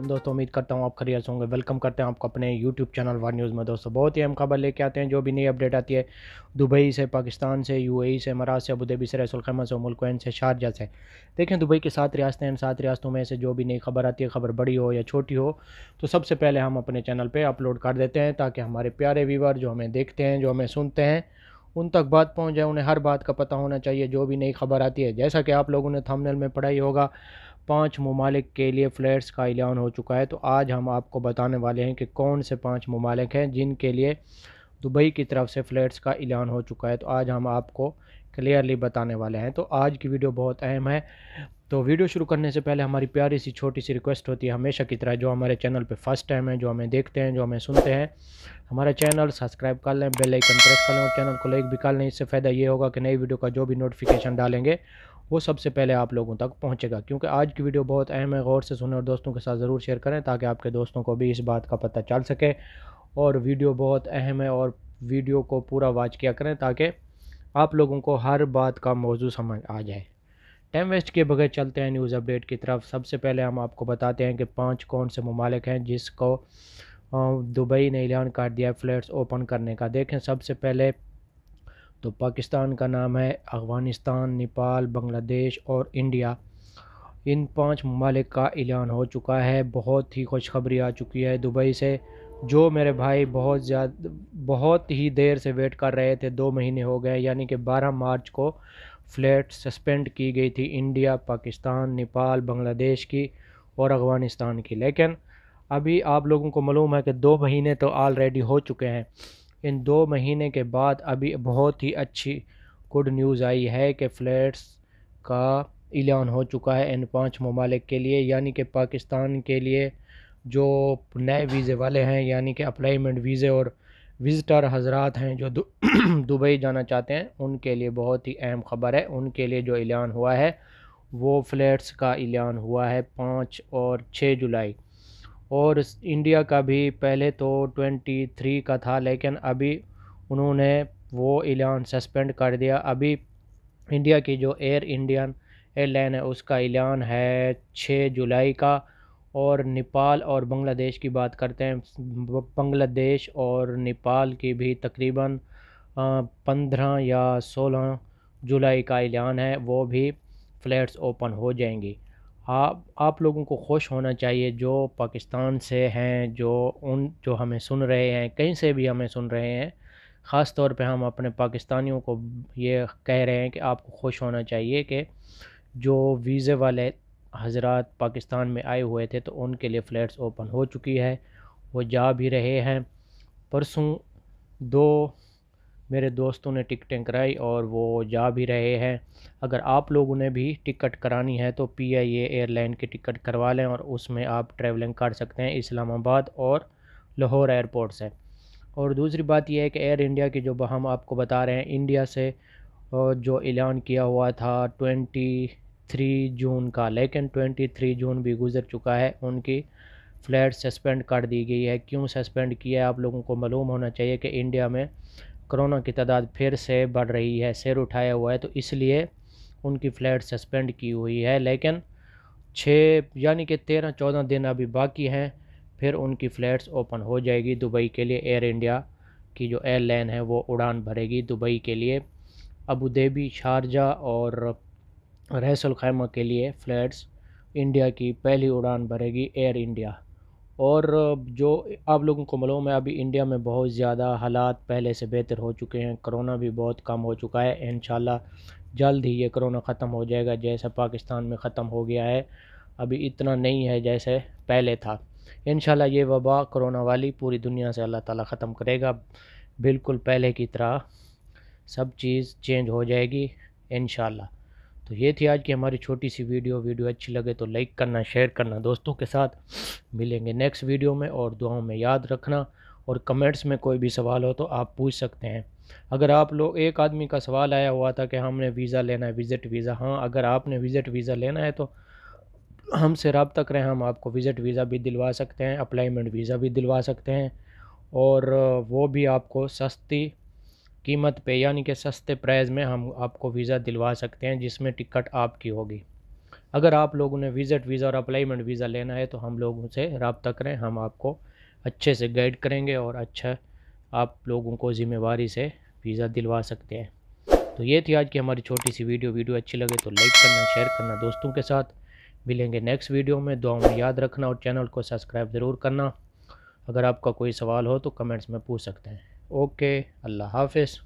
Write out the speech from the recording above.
वालेकुम दोस्तों उम्मीद करता हूँ आप खरीद होंगे वेलकम करते हैं आपको अपने यूट्यूब चैनल वन न्यूज़ में दोस्तों बहुत ही अहम खबर लेके आते हैं जो भी नई अपडेट आती है दुबई से पाकिस्तान से यूएई से मराज से अबूधबी से रसुलखैमा से मुल्कैन से शारजा से देखें दुबई के सात रियासतें हैं सात रियासतों में से जो भी नई खबर आती है खबर बड़ी हो या छोटी हो तो सबसे पहले हम अपने चैनल पर अपलोड कर देते हैं ताकि हमारे प्यारे व्यूवर जो हमें देखते हैं जो हमें सुनते हैं उन तक बात पहुँच जाए उन्हें हर बात का पता होना चाहिए जो भी नई खबर आती है जैसा कि आप लोगों ने थमनल में पढ़ाई होगा पाँच ममालिक के लिए फ़्लैट्स का ऐलान हो चुका है तो आज हम आपको बताने वाले हैं कि कौन से पाँच ममालिक हैं जिनके लिए दुबई की तरफ से फ़्लैट्स का ऐलान हो चुका है तो आज हम आपको क्लियरली बताने वाले हैं तो आज की वीडियो बहुत अहम है तो वीडियो शुरू करने से पहले हमारी प्यारी सी छोटी सी रिक्वेस्ट होती है हमेशा की तरह जो हमारे चैनल पे फर्स्ट टाइम है जो हमें देखते हैं जो हमें सुनते हैं हमारा चैनल सब्सक्राइब कर लें बेल आइकन प्रेस कर लें और चैनल को लाइक भी कर लें इससे फ़ायदा ये होगा कि नई वीडियो का जो भी नोटिफिकेशन डालेंगे वो सबसे पहले आप लोगों तक पहुँचेगा क्योंकि आज की वीडियो बहुत अहम है गौर से सुने और दोस्तों के साथ ज़रूर शेयर करें ताकि आपके दोस्तों को भी इस बात का पता चल सके और वीडियो बहुत अहम है और वीडियो को पूरा वॉच किया करें ताकि आप लोगों को हर बात का मौजू समझ आ जाए टाइम वेस्ट के बगैर चलते हैं न्यूज़ अपडेट की तरफ सबसे पहले हम आपको बताते हैं कि पाँच कौन से ममालिक हैं जिसको दुबई ने ऐलान कर दिया फ्लैट्स ओपन करने का देखें सबसे पहले तो पाकिस्तान का नाम है अफ़गानिस्तान नेपाल बांग्लादेश और इंडिया इन पांच ममालिक का ऐलान हो चुका है बहुत ही खुशखबरी आ चुकी है दुबई से जो मेरे भाई बहुत ज़्यादा बहुत ही देर से वेट कर रहे थे दो महीने हो गए यानी कि 12 मार्च को फ्लैट सस्पेंड की गई थी इंडिया पाकिस्तान नेपाल बांग्लादेश की और अफ़गानिस्तान की लेकिन अभी आप लोगों को मालूम है कि दो महीने तो ऑलरेडी हो चुके हैं इन दो महीने के बाद अभी बहुत ही अच्छी गुड न्यूज़ आई है कि फ्लैट्स का ऐलान हो चुका है इन पांच ममालिक के लिए यानी कि पाकिस्तान के लिए जो नए वीज़े वाले हैं यानी कि अप्लाईमेंट वीज़े और विज़िटर हजरात हैं जो दुबई जाना चाहते हैं उनके लिए बहुत ही अहम ख़बर है उनके लिए जो ऐलान हुआ है वो फ्लैट्स का ऐलान हुआ है पाँच और छः जुलाई और इंडिया का भी पहले तो ट्वेंटी थ्री का था लेकिन अभी उन्होंने वो एलान सस्पेंड कर दिया अभी इंडिया की जो एयर इंडियन एयरलाइन है उसका एलान है छः जुलाई का और नेपाल और बांग्लादेश की बात करते हैं बांग्लादेश और नेपाल की भी तकरीबन पंद्रह या सोलह जुलाई का ऐलान है वो भी फ्लैट्स ओपन हो जाएंगी आप आप लोगों को खुश होना चाहिए जो पाकिस्तान से हैं जो उन जो हमें सुन रहे हैं कहीं से भी हमें सुन रहे हैं ख़ास तौर पे हम अपने पाकिस्तानियों को ये कह रहे हैं कि आपको खुश होना चाहिए कि जो वीज़े वाले हजरात पाकिस्तान में आए हुए थे तो उनके लिए फ़्लैट्स ओपन हो चुकी है वो जा भी रहे हैं परसों दो मेरे दोस्तों ने टिकटें कराई और वो जा भी रहे हैं अगर आप लोगों ने भी टिकट करानी है तो पी आई ए एयरलाइन की टिकट करवा लें और उसमें आप ट्रैवलिंग कर सकते हैं इस्लामाबाद और लाहौर एयरपोर्ट से और दूसरी बात यह है कि एयर इंडिया की जो हम आपको बता रहे हैं इंडिया से जो ऐलान किया हुआ था ट्वेंटी थ्री जून का लेकिन ट्वेंटी थ्री जून भी गुजर चुका है उनकी फ़्लैट सस्पेंड कर दी गई है क्यों सस्पेंड किया है आप लोगों को मालूम होना चाहिए कि इंडिया में कोरोना की तादाद फिर से बढ़ रही है सिर उठाया हुआ है तो इसलिए उनकी फ़्लाइट सस्पेंड की हुई है लेकिन छः यानी कि तेरह चौदह दिन अभी बाकी हैं फिर उनकी फ़्लाइट्स ओपन हो जाएगी दुबई के लिए एयर इंडिया की जो एयरलाइन है वो उड़ान भरेगी दुबई के लिए अबू धाबी शारजा और रहसल खैमा के लिए फ़्लाइट्स इंडिया की पहली उड़ान भरेगी एयर इंडिया और जो आप लोगों को मालूम है अभी इंडिया में बहुत ज़्यादा हालात पहले से बेहतर हो चुके हैं कोरोना भी बहुत कम हो चुका है इन जल्द ही ये कोरोना ख़त्म हो जाएगा जैसा पाकिस्तान में ख़त्म हो गया है अभी इतना नहीं है जैसे पहले था इन ये वबा कोरोना वाली पूरी दुनिया से अल्लाह ताला ख़त्म करेगा बिल्कुल पहले की तरह सब चीज़ चेंज हो जाएगी इन तो ये थी आज की हमारी छोटी सी वीडियो वीडियो अच्छी लगे तो लाइक करना शेयर करना दोस्तों के साथ मिलेंगे नेक्स्ट वीडियो में और दुआओं में याद रखना और कमेंट्स में कोई भी सवाल हो तो आप पूछ सकते हैं अगर आप लोग एक आदमी का सवाल आया हुआ था कि हमने वीज़ा लेना है विज़िट वीज़ा हाँ अगर आपने विज़िट वीज़ा लेना है तो हमसे रबता करें हम आपको विज़िट वीज़ा भी दिलवा सकते हैं अप्लाईमेंट वीज़ा भी दिलवा सकते हैं और वो भी आपको सस्ती कीमत पे यानी कि सस्ते प्राइस में हम आपको वीज़ा दिलवा सकते हैं जिसमें टिकट आपकी होगी अगर आप लोगों ने विज़िट वीज़ा और अप्लाईमेंट वीज़ा लेना है तो हम लोगों से रबता करें हम आपको अच्छे से गाइड करेंगे और अच्छा आप लोगों को ज़िम्मेवारी से वीज़ा दिलवा सकते हैं तो ये थी आज की हमारी छोटी सी वीडियो वीडियो अच्छी लगे तो लाइक करना शेयर करना दोस्तों के साथ मिलेंगे नेक्स्ट वीडियो में दुआ में याद रखना और चैनल को सब्सक्राइब ज़रूर करना अगर आपका कोई सवाल हो तो कमेंट्स में पूछ सकते हैं ओके अल्लाह हाफिज़